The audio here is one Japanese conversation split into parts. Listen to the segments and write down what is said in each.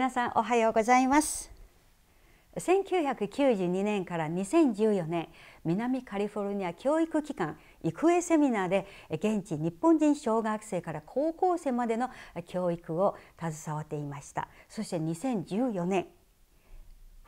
皆さんおはようございます1992年から2014年南カリフォルニア教育機関育英セミナーで現地日本人小学生から高校生までの教育を携わっていましたそして2014年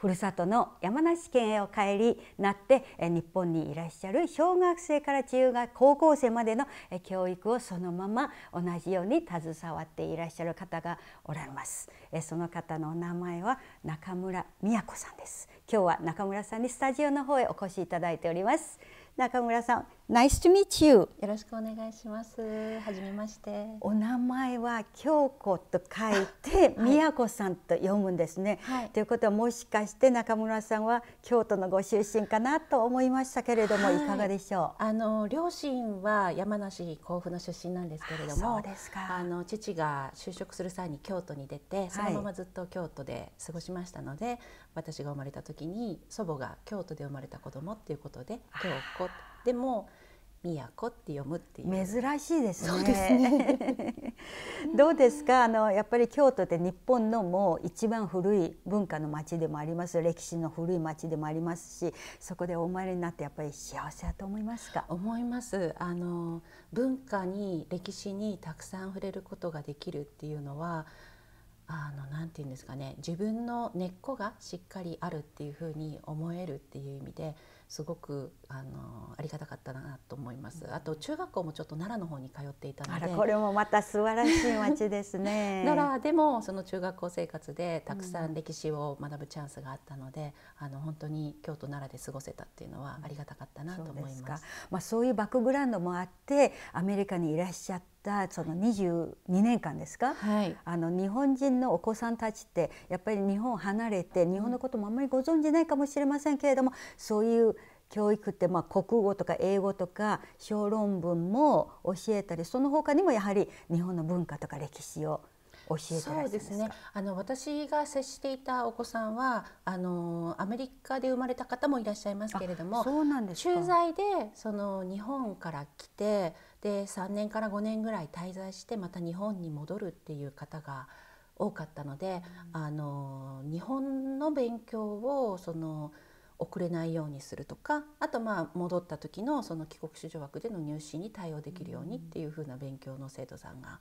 ふるさとの山梨県へお帰りになって日本にいらっしゃる小学生から中学高校生までの教育をそのまま同じように携わっていらっしゃる方がおられますその方のお名前は中村美子さんです今日は中村さんにスタジオの方へお越しいただいております中村さん Nice to meet you. よろしくお願いします。はじめまして。お名前は京子と書いて、はい、宮子さんと読むんですね。はい、ということはもしかして中村さんは京都のご出身かなと思いましたけれども、はい、いかがでしょう。あの両親は山梨甲府の出身なんですけれども、あの父が就職する際に京都に出て、そのままずっと京都で過ごしましたので、はい、私が生まれた時に祖母が京都で生まれた子供っていうことで京子。でも都って読むっていう珍しいですね。ですね どうですかあのやっぱり京都って日本のもう一番古い文化の街でもあります歴史の古い街でもありますしそこでお生まれになってやっぱり幸せだと思いますか思いますあの文化に歴史にたくさん触れることができるっていうのはあのなんていうんですかね自分の根っこがしっかりあるっていうふうに思えるっていう意味ですごくあのありがたかったなと思います。あと中学校もちょっと奈良の方に通っていたので、これもまた素晴らしい街ですね。奈良でもその中学校生活でたくさん歴史を学ぶチャンスがあったので、うん、あの本当に京都奈良で過ごせたっていうのはありがたかったなと思います。すまあそういうバックグラウンドもあってアメリカにいらっしゃって。たその22年間ですか、はい、あの日本人のお子さんたちってやっぱり日本を離れて日本のこともあんまりご存じないかもしれませんけれどもそういう教育ってまあ国語とか英語とか小論文も教えたりその他にもやはり日本の文化とか歴史を教えですそうですねあの私が接していたお子さんはあのアメリカで生まれた方もいらっしゃいますけれどもそうなんです駐在でその日本から来てで3年から5年ぐらい滞在してまた日本に戻るっていう方が多かったので、うん、あの日本の勉強をその遅れないようにするとかあとまあ戻った時のその帰国子女枠での入試に対応できるようにっていう風な勉強の生徒さんが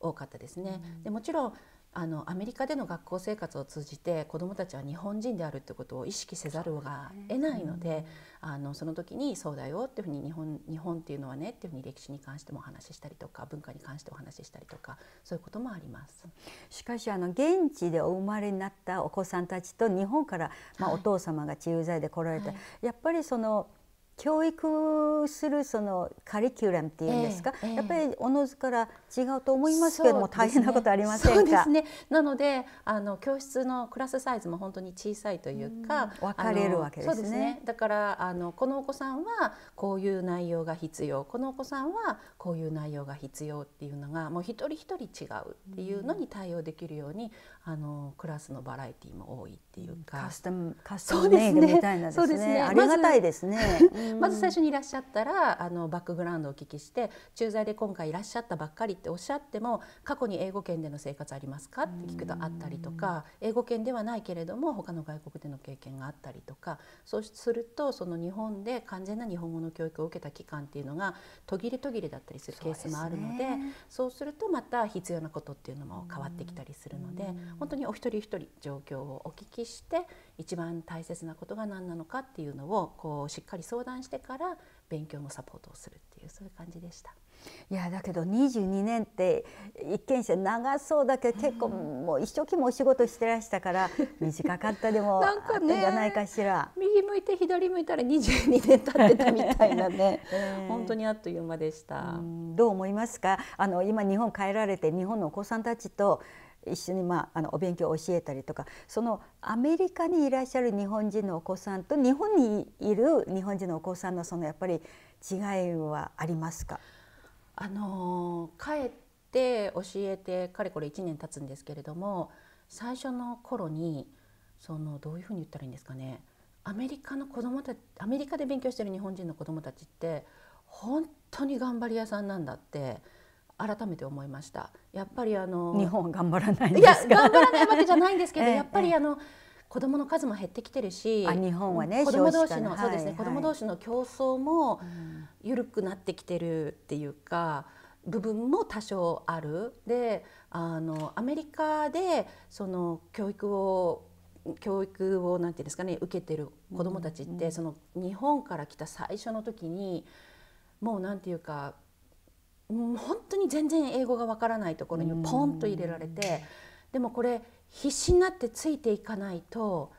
多かったですね。でもちろんあのアメリカでの学校生活を通じて子どもたちは日本人であるってことを意識せざるを得ないので、あのその時にそうだよっていうふうに日本日本っていうのはねっていうふうに歴史に関してもお話ししたりとか文化に関してお話ししたりとかそういうこともあります。しかしあの現地でお生まれになったお子さんたちと日本から、まあ、お父様が治癒剤で来られた、はいやっぱりその教育するそのカリキュラムっていうんですか、えーえー、やっぱりおのずから違うと思いますけども、ね、大変なことありませんそうですねなのであの教室のクラスサイズも本当に小さいというか、う分かれるわけですねそうですねだからあのこのお子さんはこういう内容が必要このお子さんはこういう内容が必要っていうのがもう一人一人違うっていうのに対応できるように、うあのクラスのバラエティーも多いっていうか、カスタムカスタムメイドみたいなですね、ねね、ありがたいですね、ままず最初にいらっしゃったらあのバックグラウンドをお聞きして駐在で今回いらっしゃったばっかりっておっしゃっても過去に英語圏での生活ありますかって聞くとあったりとか英語圏ではないけれども他の外国での経験があったりとかそうするとその日本で完全な日本語の教育を受けた期間っていうのが途切れ途切れだったりするケースもあるのでそうするとまた必要なことっていうのも変わってきたりするので本当にお一人一人状況をお聞きして一番大切なことが何なのかっていうのをこうしっかり相談してから勉強のサポートをするっていうそういう感じでした。いやだけど22年って一見して長そうだけど結構もう一生懸命お仕事してらしたから短かったでも なんかねじゃないかしらね、右向いて左向いたら22年経ってたみたいなね、えー、本当にあっという間でしたどう思いますかあの今日本帰られて日本のお子さんたちと一緒に、まあ、あのお勉強を教えたりとかそのアメリカにいらっしゃる日本人のお子さんと日本にいる日本人のお子さんのそのやっぱり違いはありますかあの帰って教えてかれこれ1年経つんですけれども最初の頃にそのどういうふうに言ったらいいんですかねアメリカの子供たアメリカで勉強してる日本人の子どもたちって本当に頑張り屋さんなんだって改めて思いましたやっぱりあの日本頑張らないいや頑張らないわけじゃないんですけど、やっぱりあの、子供の数も減ってきてるし、日本はね子供同士の、そうですね、子供同士の競争も緩くなってきてるっていうか、部分も多少あるであのアメリカでその教育を教育をなんていうんですかね受けてる子供たちって、その日本から来た最初の時にもうなんていうか本当に全然英語がわからないところにポンと入れられて、でもこれ必死になってついていかないと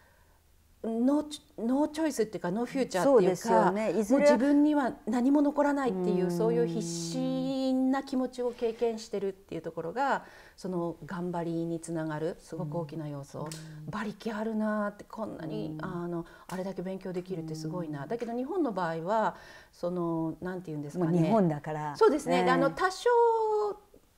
ノーノーチョイスっていうかノーフューチャーっていうか、ね、もう自分には何も残らないっていうそういう必死な気持ちを経験してるっていうところがその頑張りにつながるすごく大きな要素、馬力あるなってこんなにあのあれだけ勉強できるってすごいなだけど日本の場合はそのなんて言うんですかね日本だからそうですね、えあの多少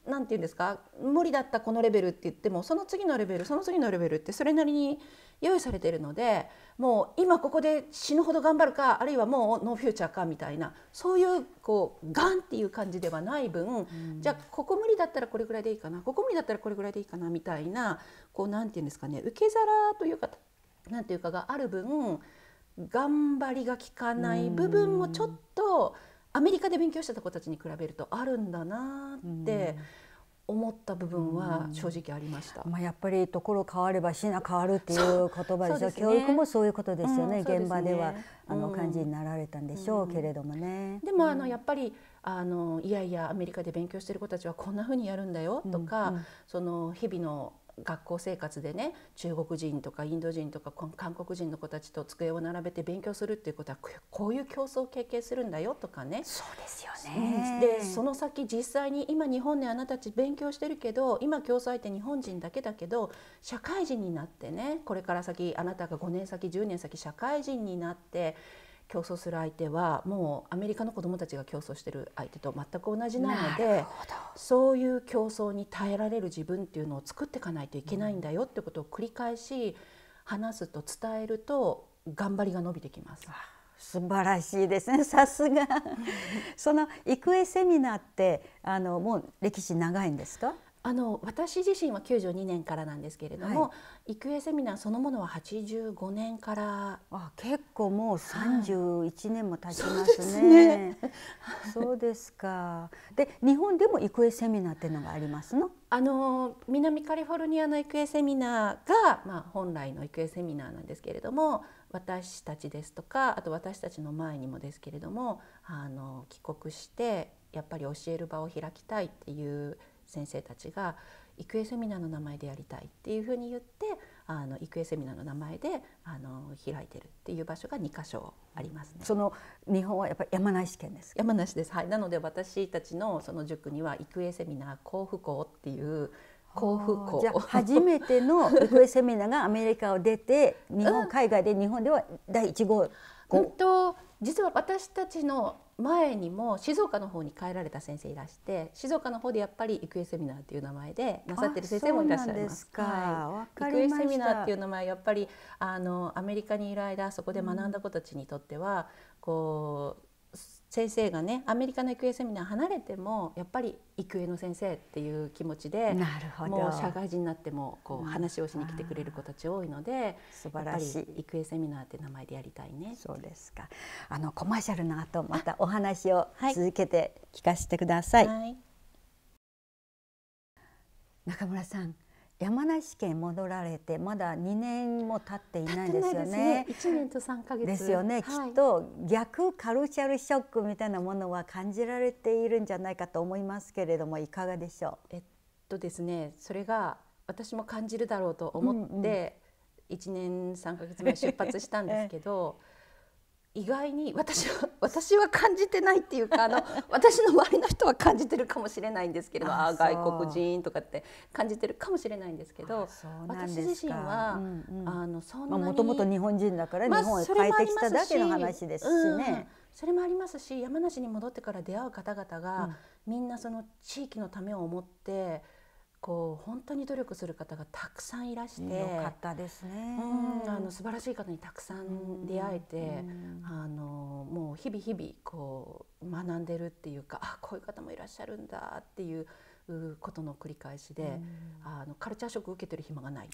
何て言うんですか無理だったこのレベルって言ってもその次のレベルその次のレベルってそれなりに用意されているのでもう今ここで死ぬほど頑張るかあるいはもうノーフューチャーかみたいなそういうこうガンっていう感じではない分、じゃあここ無理だったらこれぐらいでいいかなここ無理だったらこれぐらいでいいかなみたいなこう何て言うんですかね受け皿というか何ていうかがある分頑張りが効かない部分もちょっと、うんアメリカで勉強してた子たちに比べるとあるんだなって、思った部分は正直ありました。うん、まあやっぱりところ変われば品変わるっていう言葉ですよ。ね、教育もそういうことですよね。うん、ね現場ではあの感じになられたんでしょうけれどもね。うん、でもあのやっぱりあのいやいやアメリカで勉強してる子たちはこんなふうにやるんだよとか、その日々の学校生活でね中国人とかインド人とか韓国人の子たちと机を並べて勉強するっていうことはこういう競争を経験するんだよとかねそうですよね、うん、でその先実際に今日本であなたたち勉強してるけど今競争相手日本人だけだけど社会人になってねこれから先あなたが5年先10年先社会人になって競争する相手はもうアメリカの子どもたちが競争してる相手と全く同じなのでそういう競争に耐えられる自分っていうのを作っていかないといけないんだよってことを繰り返し話すと伝えると頑張りが伸びてきます。素晴らしいですねさすが その育英セミナーってあのもう歴史長いんですかあの私自身は92年からなんですけれども、はい、育英セミナーそのものは85年からあ結構もう31年も経ちますね。はい、そうです、ね、かで日本でも育英セミナーっていうのがありますのあの南カリフォルニアの育英セミナーが、まあ、本来の育英セミナーなんですけれども私たちですとかあと私たちの前にもですけれどもあの帰国してやっぱり教える場を開きたいっていう先生たちが育英セミナーの名前でやりたいっていうふうに言ってあの育英セミナーの名前であの開いてるっていう場所が2箇所あります、ね、その日本はやっぱり山梨県です山梨ですはいなので私たちのその塾には育英セミナー幸福校っていう幸福校じゃ初めての育 英セミナーがアメリカを出て日本、海外で日本では第1号うんと実は私たちの前にも静岡の方に帰られた先生いらして静岡の方でやっぱり育英セミナーっていう名前でなさってる先生もいらっしゃいます。はい、育英セミナーっていう名前やっぱりあのアメリカにいる間そこで学んだ子たちにとっては、こう先生がねアメリカの育英セミナー離れてもやっぱり育英の先生っていう気持ちでなるほどもう社会人になってもこう話をしに来てくれる子たち多いので素晴らしい育英セミナーって名前でやりたいねそうですかあのコマーシャルの後またお話を続けて聞かせてください、はい、中村さん山梨県戻られてまだ2年も経っていないですよね。ですね年と3ヶ月ですよね、はい、きっと逆カルチャルショックみたいなものは感じられているんじゃないかと思いますけれどもいかがでしょうえっとですねそれが私も感じるだろうと思って、う1年3ヶ月前出発したんですけど。意外に私は 私は感じてないっていうかあの 私の周りの人は感じてるかもしれないんですけどああ外国人とかって感じてるかもしれないんですけど私自身は、うんうん、あのそんなにもともと日本人だから日本を帰ってきただけの話ですしね。それもありますし山梨に戻ってから出会う方々が、うん、みんなその地域のためを思ってこう本当に努力する方がたくさんいらして、よかったですね。あの素晴らしい方にたくさん出会えて、あのもう日々日々こう学んでるっていうか、あこういう方もいらっしゃるんだっていうことの繰り返しで、あのカルチャーショック受けてる暇がない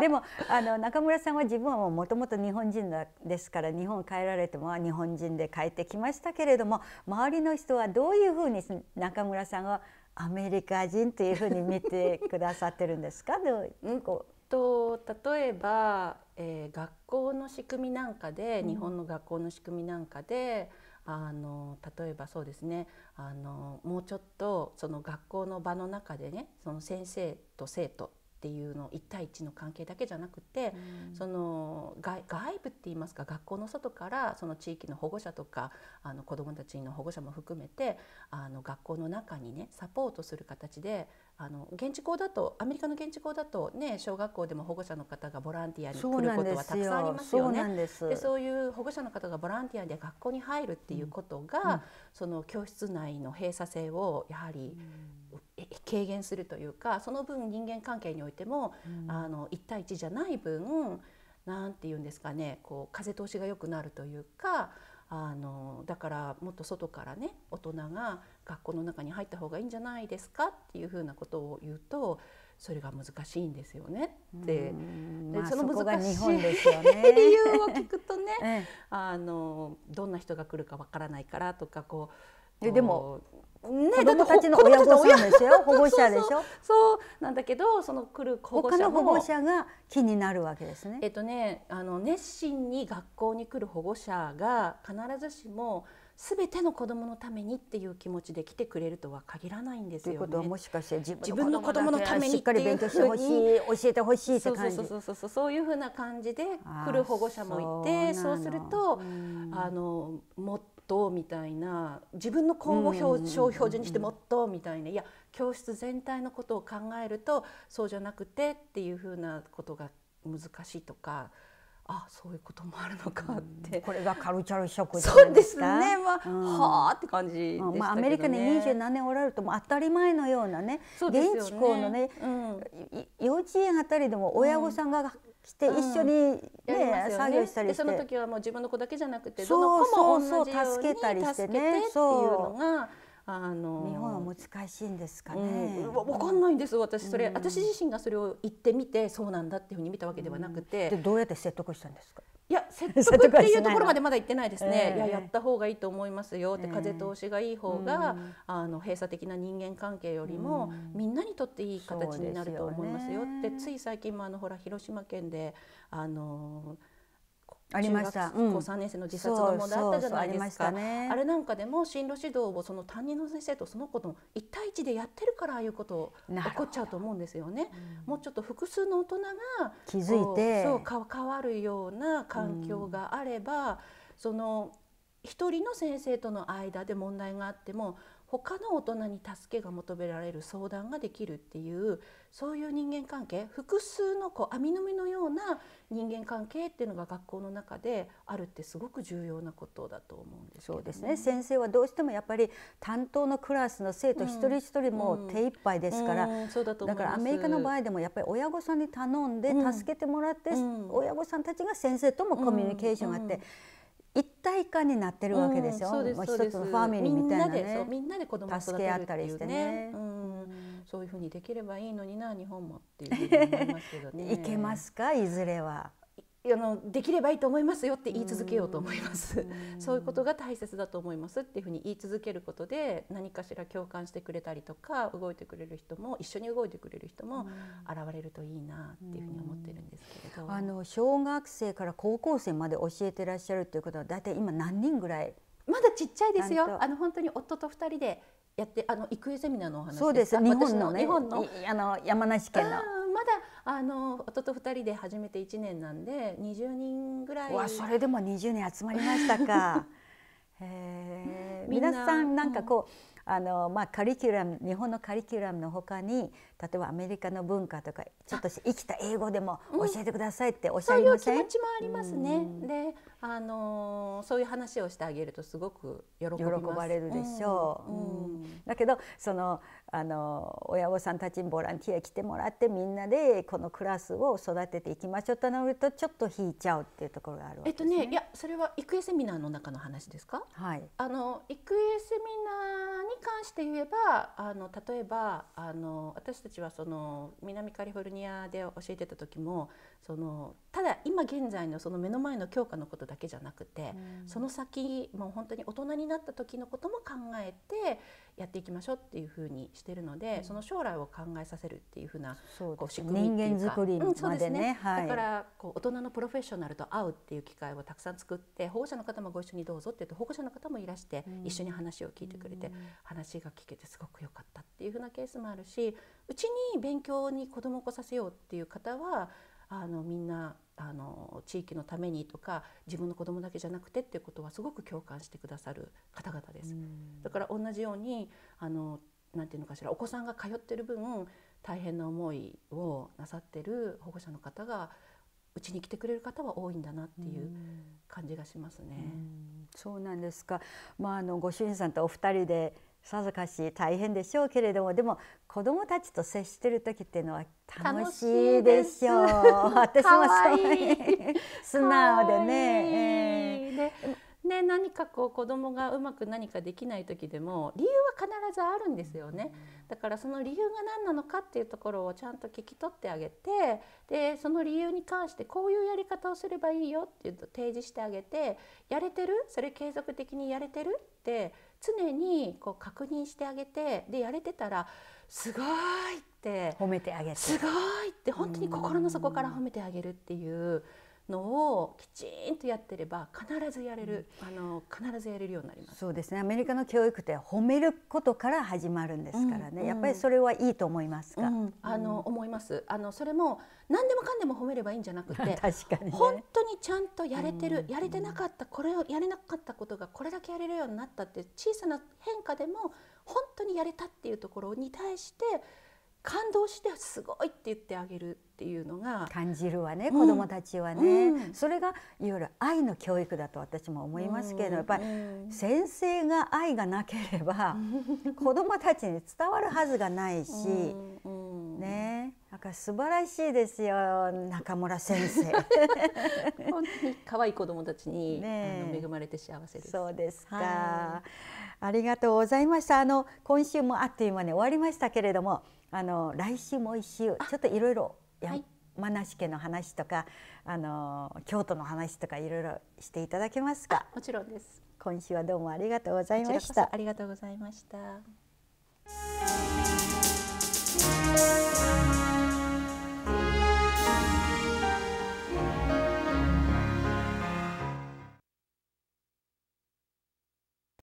でもあの中村さんは自分はもともと日本人ですから日本帰られても日本人で帰ってきましたけれども周りの人はどういうふうに中村さんはアメリカ人というふうに見てくださってるんですか どう、うん、と例えば、えー、学校の仕組みなんかで、うん、日本の学校の仕組みなんかであの例えばそうですねあのもうちょっとその学校の場の中でねその先生と生徒っていうの一対一の関係だけじゃなくて、うん、その外部って言いますか学校の外からその地域の保護者とかあの子どもたちの保護者も含めてあの学校の中にねサポートする形であの現地校だとアメリカの現地校だとね小学校でも保護者の方がボランティアに来ることはたくさんありますよね。そでそういう保護者の方がボランティアで学校に入るっていうことが、うんうん、その教室内の閉鎖性をやはり、軽減するというかその分人間関係においても、うん、あの1対1じゃない分なんて言うんですかねこう風通しが良くなるというかあのだからもっと外からね大人が学校の中に入った方がいいんじゃないですかっていうふうなことを言うとそれが難しいんですよねって、で、まあ、その難しい、ね、理由を聞くとね、あのどんな人が来るかわからないからとかこうででもね、子供たちの親御さんで 保護者でしょそうなんだけどその来る保護者保護者が気になるわけですね。えっとねあの熱心に学校に来る保護者が必ずしもすべての子どものためにっていう気持ちで来てくれるとは限らないんですよ、ね、ということはもしかして自分の子どものためにしっかり勉強してほしい教えてほしいって感じそうそうそうそうそういうふうな感じで来る保護者もいてそうするとあのもっとみたいな自分の今後表標準にしてもっとみたいないや教室全体のことを考えるとそうじゃなくてっていうふうなことが難しいとか。あそういうこともあるのかって、うん、これがカルチャルシそうですね、まあ、うん、はあって感じ、ね、まあ、アメリカに十7年おられるともう当たり前のようなね、ね、現地校のね、うん、幼稚園あたりでも親御さんがして一緒にね、ね、うん、作業したりしてその時はもう自分の子だけじゃなくてどの子も同じように助けたりしてねっていうのが。あの日本は難しいんですかね、うん、分かんないんです私それ、うん、私自身がそれを言ってみてそうなんだっていうふうに見たわけではなくて、うん、どうやって説得したんですかいや 説得っていうところまでまだ行ってないですね、いややった方がいいと思いますよって、風通しがいい方が、あの閉鎖的な人間関係よりも、みんなにとっていい形になると思いますよって、ね、つい最近もあのほら広島県であのーありました、うん、高3年生の自殺の問題あったじゃないですか、ね、あれなんかでも進路指導をその担任の先生とその子と一対一でやってるからああいうこと起こっちゃうと思うんですよね、うん、もうちょっと複数の大人が気づいてそうか変わるような環境があれば、うん、その一人の先生との間で問題があっても他の大人に助けが求められる相談ができるっていうそういう人間関係複数のこう網の目のような人間関係っていうのが学校の中であるってすごく重要なことだと思うんです、ね、そうですね先生はどうしてもやっぱり担当のクラスの生徒一人一人も手一杯ですから、だからアメリカの場合でもやっぱり親御さんに頼んで助けてもらって、うん、親御さんたちが先生ともコミュニケーションがあって。一体化になってるわけですよ。一つのファミリーみたいなね。みんなで子供を育てるっていうね。助け合ったりしてね。うんそういうふうにできればいいのにな日本もっていうふうに思いますけどね。いけますかいずれは。あのできればいいと思いますよって言い続けようと思います。うそういうことが大切だと思いますっていうふうに言い続けることで何かしら共感してくれたりとか動いてくれる人も一緒に動いてくれる人も現れるといいなっていうふうに思ってるんですけれど。あの小学生から高校生まで教えてらっしゃるっていうことは大体今何人ぐらいまだちっちゃいですよ。あの本当に夫と二人でやってあの育英セミナーのお話そうです日本のね日本のあの山梨県のまだあの夫と2人で始めて一年なんで二十人ぐらいわそれでも二十人集まりましたか へえ皆さんなんかこう、あのまあ、カリキュラム日本のカリキュラムのほかに例えばアメリカの文化とかちょっと生きた英語でも教えてくださいっておっしゃいません、うん、そういう気持ちもありますね、うん、であのそういう話をしてあげるとすごく喜ばれるでしょう、うん、だけどそのあの親御さんたちにボランティア来てもらってみんなでこのクラスを育てていきましょうとなるとちょっと引いちゃうっていうところがあるわけですね。えっとねいやそれは育英セミナーの中の話ですか、はい、あの育英セミナーに関して言えばあの例えばあの私たちはその南カリフォルニアで教えてた時もそのただ今現在のその目の前の教科のことだけじゃなくて、うん、その先もう本当に大人になった時のことも考えてやっていきましょうっていうふうにしてるので、うん、その将来を考えさせるっていうふうなう仕組みって人間作りまでねうんねはい、だからこう大人のプロフェッショナルと会うっていう機会をたくさん作って保護者の方もご一緒にどうぞって言って保護者の方もいらして一緒に話を聞いてくれて、話が聞けてすごく良かったっていうふうなケースもあるしうちに勉強に子供を来させようっていう方はあのみんなあの地域のためにとか自分の子供だけじゃなくてっていうことはすごく共感してくださる方々です。だから同じようにあのなんていうのかしらお子さんが通ってる分大変な思いをなさってる保護者の方がうちに来てくれる方は多いんだなっていう感じがしますね。うそうなんですか。まああのご主人さんとお二人でさぞかし大変でしょうけれどもでも子供たちと接してる時っていうのは楽しいでしょう私もそうい素直でね。いね、何かこう子供がうまく何かできない時でも理由は必ずあるんですよねだからその理由が何なのかっていうところをちゃんと聞き取ってあげてでその理由に関してこういうやり方をすればいいよっていうと提示してあげてやれてるそれ継続的にやれてるって常にこう確認してあげてでやれてたらすごいって褒めてあげてすごいって本当に心の底から褒めてあげるっていう。のをきちんとやってれば必ずやれる、うん、あの必ずやれるようになりますそうですねアメリカの教育って褒めることから始まるんですからね、うん、やっぱりそれはいいと思いますか、うん、あの思いますあのそれも何でもかんでも褒めればいいんじゃなくて 確かに、ね、本当にちゃんとやれてる、やれてなかったこれをやれなかったことがこれだけやれるようになったって小さな変化でも本当にやれたっていうところに対して感動してすごいって言ってあげるっていうのが感じるわね、子供たちはね、うん、それがいわゆる愛の教育だと私も思いますけど、うん、やっぱり先生が愛がなければ 子供たちに伝わるはずがないし、ねなんか素晴らしいですよ中村先生 本当に可愛い子供たちに、ね、恵まれて幸せですそうですか、はい、ありがとうございましたあの今週もあっという間に終わりましたけれどもあの来週も一週ちょっといろいろ山梨家の話とかあの京都の話とかいろいろしていただけますかもちろんです今週はどうもありがとうございましたありがとうございました